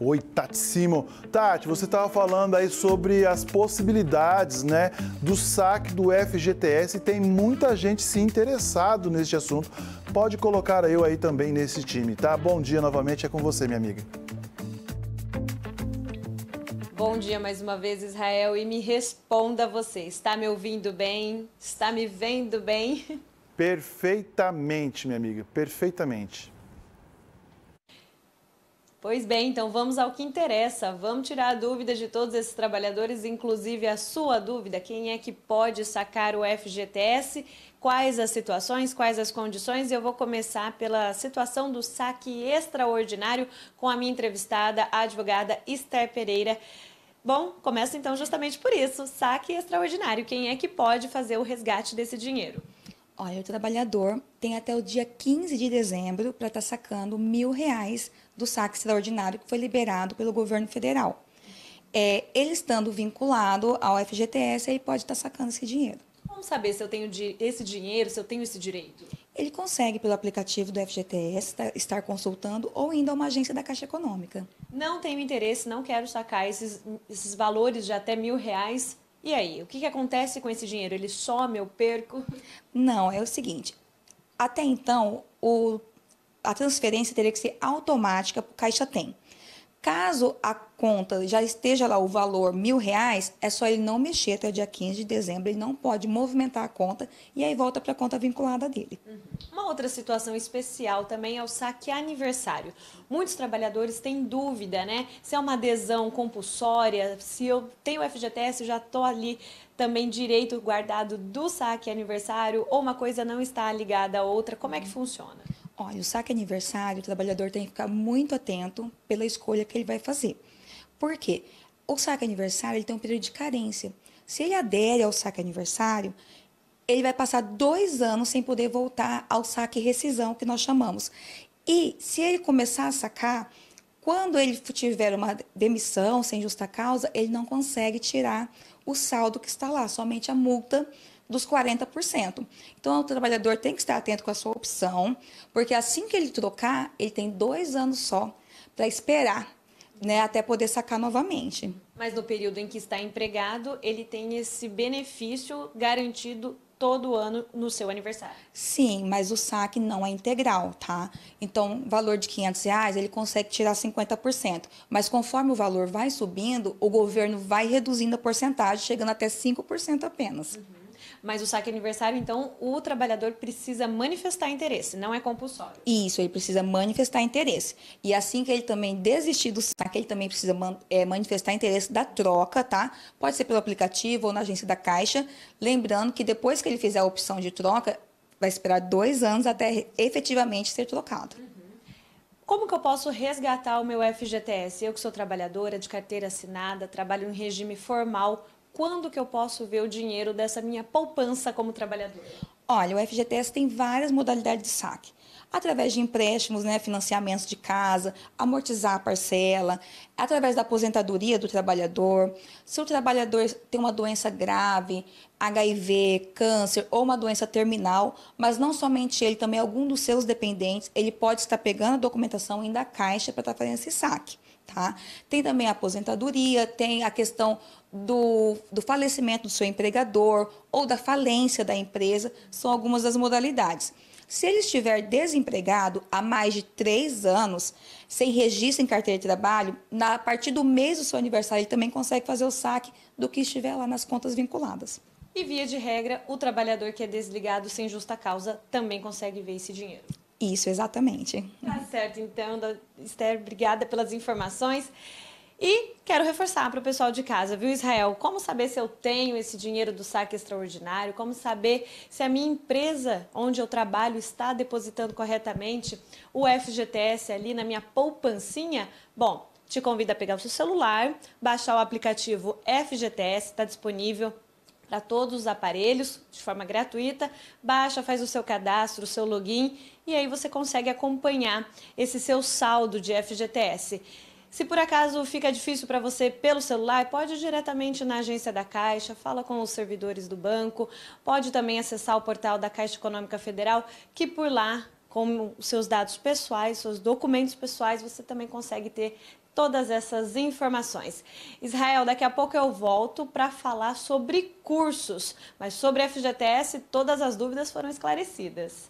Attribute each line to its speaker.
Speaker 1: Oi, Tatissimo. Tati, você estava falando aí sobre as possibilidades né, do saque do FGTS e tem muita gente se interessado neste assunto. Pode colocar eu aí também nesse time, tá? Bom dia novamente, é com você, minha amiga. Bom dia mais uma vez, Israel, e me responda você. Está me ouvindo bem? Está me vendo bem? Perfeitamente, minha amiga, perfeitamente. Pois bem, então vamos ao que interessa. Vamos tirar a dúvida de todos esses trabalhadores, inclusive a sua dúvida: quem é que pode sacar o FGTS? Quais as situações, quais as condições? Eu vou começar pela situação do saque extraordinário com a minha entrevistada, a advogada Esther Pereira. Bom, começa então justamente por isso: saque extraordinário. Quem é que pode fazer o resgate desse dinheiro?
Speaker 2: Olha, o trabalhador tem até o dia 15 de dezembro para estar tá sacando mil reais do saque extraordinário que foi liberado pelo governo federal. É, ele estando vinculado ao FGTS, ele pode estar tá sacando esse dinheiro.
Speaker 1: Como saber se eu tenho esse dinheiro, se eu tenho esse direito?
Speaker 2: Ele consegue, pelo aplicativo do FGTS, tá, estar consultando ou indo a uma agência da Caixa Econômica.
Speaker 1: Não tenho interesse, não quero sacar esses, esses valores de até mil reais e aí, o que, que
Speaker 2: acontece com esse dinheiro? Ele some, eu perco? Não, é o seguinte. Até então, o, a transferência teria que ser automática para o Caixa Tem. Caso a conta já esteja lá o valor mil reais, é só ele não mexer até o dia 15 de dezembro, ele não pode movimentar a conta e aí volta para a conta vinculada dele. Uhum.
Speaker 1: Uma outra situação especial também é o saque aniversário. Muitos trabalhadores têm dúvida, né? Se é uma adesão compulsória, se eu tenho FGTS, já estou ali também direito guardado do saque aniversário ou uma coisa não está ligada à outra, como é que uhum.
Speaker 2: funciona? Olha, o saque aniversário, o trabalhador tem que ficar muito atento pela escolha que ele vai fazer. Por quê? O saque aniversário ele tem um período de carência. Se ele adere ao saque aniversário, ele vai passar dois anos sem poder voltar ao saque rescisão, que nós chamamos. E se ele começar a sacar, quando ele tiver uma demissão sem justa causa, ele não consegue tirar o saldo que está lá, somente a multa dos 40%. Então, o trabalhador tem que estar atento com a sua opção, porque assim que ele trocar, ele tem dois anos só para esperar, né, até poder sacar novamente.
Speaker 1: Mas no período em que está empregado, ele tem esse benefício garantido todo ano no seu aniversário.
Speaker 2: Sim, mas o saque não é integral, tá? Então, valor de 500 reais, ele consegue tirar 50%. Mas conforme o valor vai subindo, o governo vai reduzindo a porcentagem, chegando até 5% apenas. Uhum.
Speaker 1: Mas o saque aniversário, então, o trabalhador precisa manifestar interesse, não é compulsório.
Speaker 2: Isso, ele precisa manifestar interesse. E assim que ele também desistir do saque, ele também precisa man é, manifestar interesse da troca, tá? Pode ser pelo aplicativo ou na agência da Caixa. Lembrando que depois que ele fizer a opção de troca, vai esperar dois anos até efetivamente ser trocado. Uhum.
Speaker 1: Como que eu posso resgatar o meu FGTS? Eu que sou trabalhadora de carteira assinada, trabalho em regime formal, quando que eu posso ver o dinheiro dessa minha poupança como trabalhador?
Speaker 2: Olha, o FGTS tem várias modalidades de saque. Através de empréstimos, né, financiamentos de casa, amortizar a parcela, através da aposentadoria do trabalhador. Se o trabalhador tem uma doença grave, HIV, câncer ou uma doença terminal, mas não somente ele, também algum dos seus dependentes, ele pode estar pegando a documentação ainda da caixa para estar tá fazendo esse saque. Tá? Tem também a aposentadoria, tem a questão do, do falecimento do seu empregador ou da falência da empresa, são algumas das modalidades. Se ele estiver desempregado há mais de três anos, sem registro em carteira de trabalho, na, a partir do mês do seu aniversário, ele também consegue fazer o saque do que estiver lá nas contas vinculadas.
Speaker 1: E via de regra, o trabalhador que é desligado sem justa causa também consegue ver esse dinheiro.
Speaker 2: Isso, exatamente.
Speaker 1: Tá certo, então, Esther, obrigada pelas informações. E quero reforçar para o pessoal de casa, viu, Israel? Como saber se eu tenho esse dinheiro do saque extraordinário? Como saber se a minha empresa onde eu trabalho está depositando corretamente o FGTS ali na minha poupancinha? Bom, te convido a pegar o seu celular, baixar o aplicativo FGTS, está disponível para todos os aparelhos de forma gratuita. Baixa, faz o seu cadastro, o seu login e aí você consegue acompanhar esse seu saldo de FGTS. Se por acaso fica difícil para você pelo celular, pode ir diretamente na agência da Caixa, fala com os servidores do banco, pode também acessar o portal da Caixa Econômica Federal, que por lá com seus dados pessoais, seus documentos pessoais, você também consegue ter todas essas informações. Israel, daqui a pouco eu volto para falar sobre cursos, mas sobre FGTS todas as dúvidas foram esclarecidas.